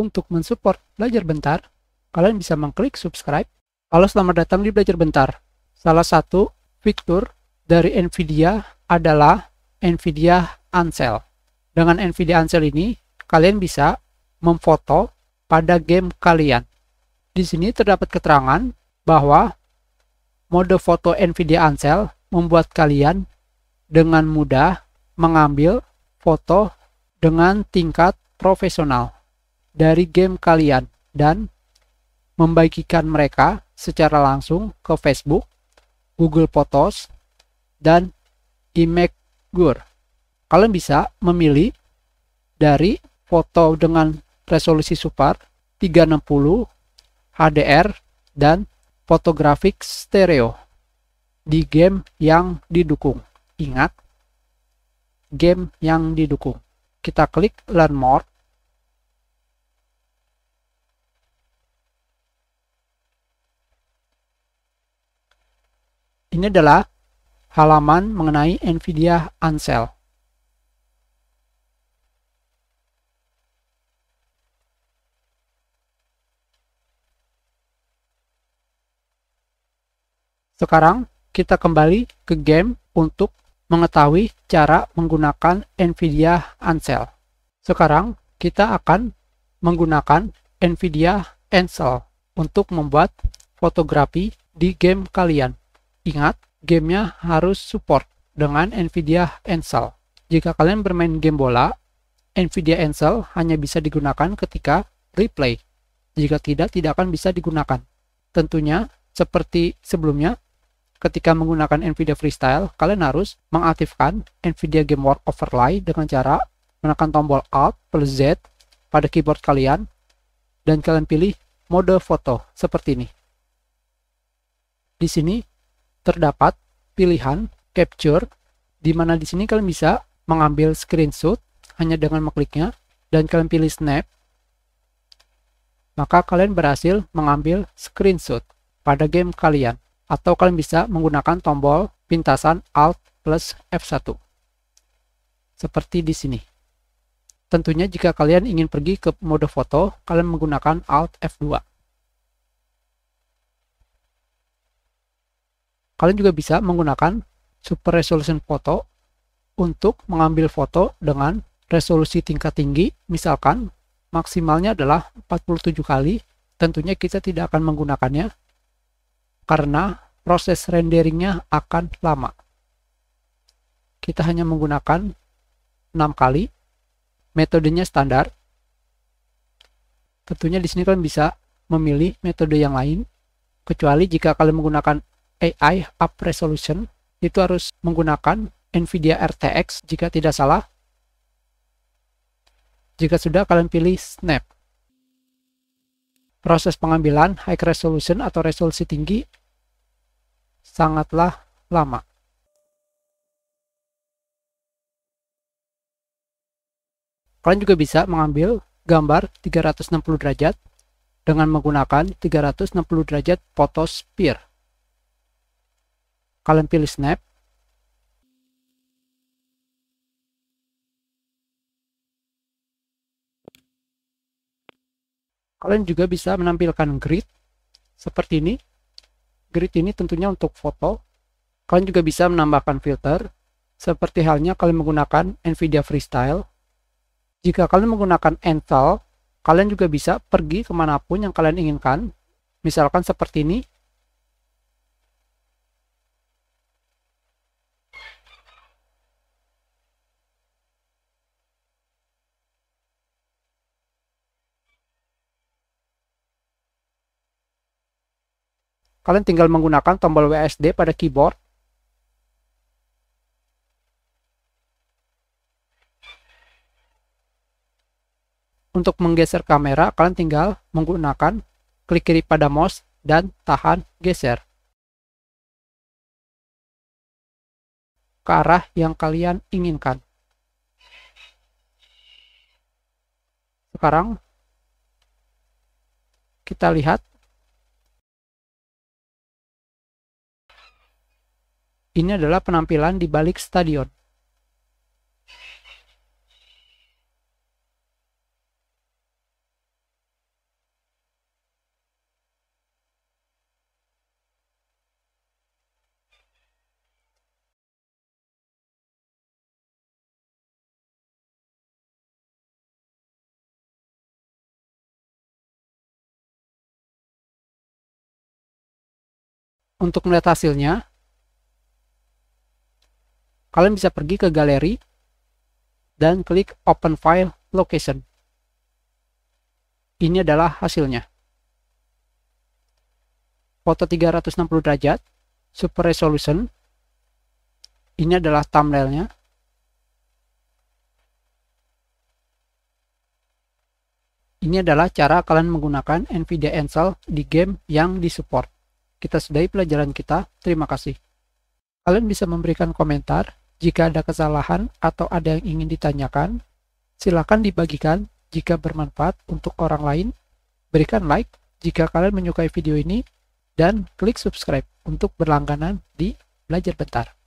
Untuk mensupport Belajar Bentar, kalian bisa mengklik subscribe. Halo, selamat datang di Belajar Bentar. Salah satu fitur dari NVIDIA adalah NVIDIA Ansel. Dengan NVIDIA Ansel ini, kalian bisa memfoto pada game kalian. Di sini terdapat keterangan bahwa mode foto NVIDIA Ansel membuat kalian dengan mudah mengambil foto dengan tingkat profesional dari game kalian dan membagikan mereka secara langsung ke Facebook, Google Photos, dan Imgur. Kalian bisa memilih dari foto dengan resolusi super 360, HDR, dan fotografik stereo di game yang didukung. Ingat, game yang didukung. Kita klik Learn More. Ini adalah halaman mengenai NVIDIA Ansel. Sekarang kita kembali ke game untuk mengetahui cara menggunakan NVIDIA Ansel. Sekarang kita akan menggunakan NVIDIA Ansel untuk membuat fotografi di game kalian. Ingat, gamenya harus support dengan NVIDIA Ensel. Jika kalian bermain game bola, NVIDIA Ensel hanya bisa digunakan ketika replay. Jika tidak, tidak akan bisa digunakan. Tentunya, seperti sebelumnya, ketika menggunakan NVIDIA Freestyle, kalian harus mengaktifkan NVIDIA Game Work Overlay dengan cara menekan tombol Alt plus Z pada keyboard kalian dan kalian pilih mode foto seperti ini. Di sini terdapat pilihan capture di mana di sini kalian bisa mengambil screenshot hanya dengan mengkliknya dan kalian pilih snap maka kalian berhasil mengambil screenshot pada game kalian atau kalian bisa menggunakan tombol pintasan Alt plus F1 seperti di sini tentunya jika kalian ingin pergi ke mode foto kalian menggunakan Alt F2 Kalian juga bisa menggunakan super resolution foto untuk mengambil foto dengan resolusi tingkat tinggi, misalkan maksimalnya adalah 47 kali, tentunya kita tidak akan menggunakannya karena proses renderingnya akan lama. Kita hanya menggunakan 6 kali, metodenya standar. Tentunya di sini kalian bisa memilih metode yang lain, kecuali jika kalian menggunakan AI Up Resolution itu harus menggunakan NVIDIA RTX jika tidak salah. Jika sudah, kalian pilih Snap. Proses pengambilan High Resolution atau resolusi tinggi sangatlah lama. Kalian juga bisa mengambil gambar 360 derajat dengan menggunakan 360 derajat Photosphere kalian pilih snap kalian juga bisa menampilkan grid seperti ini grid ini tentunya untuk foto kalian juga bisa menambahkan filter seperti halnya kalian menggunakan NVIDIA Freestyle jika kalian menggunakan Intel kalian juga bisa pergi kemanapun yang kalian inginkan misalkan seperti ini Kalian tinggal menggunakan tombol WSD pada keyboard. Untuk menggeser kamera, kalian tinggal menggunakan klik kiri pada mouse dan tahan geser. Ke arah yang kalian inginkan. Sekarang kita lihat Ini adalah penampilan di balik stadion. Untuk melihat hasilnya, kalian bisa pergi ke galeri dan klik open file location. Ini adalah hasilnya. Foto 360 derajat, super resolution. Ini adalah thumbnailnya. Ini adalah cara kalian menggunakan NVIDIA Ansel di game yang disupport. Kita sudahi pelajaran kita. Terima kasih. Kalian bisa memberikan komentar jika ada kesalahan atau ada yang ingin ditanyakan, silakan dibagikan jika bermanfaat untuk orang lain. Berikan like jika kalian menyukai video ini dan klik subscribe untuk berlangganan di Belajar Bentar.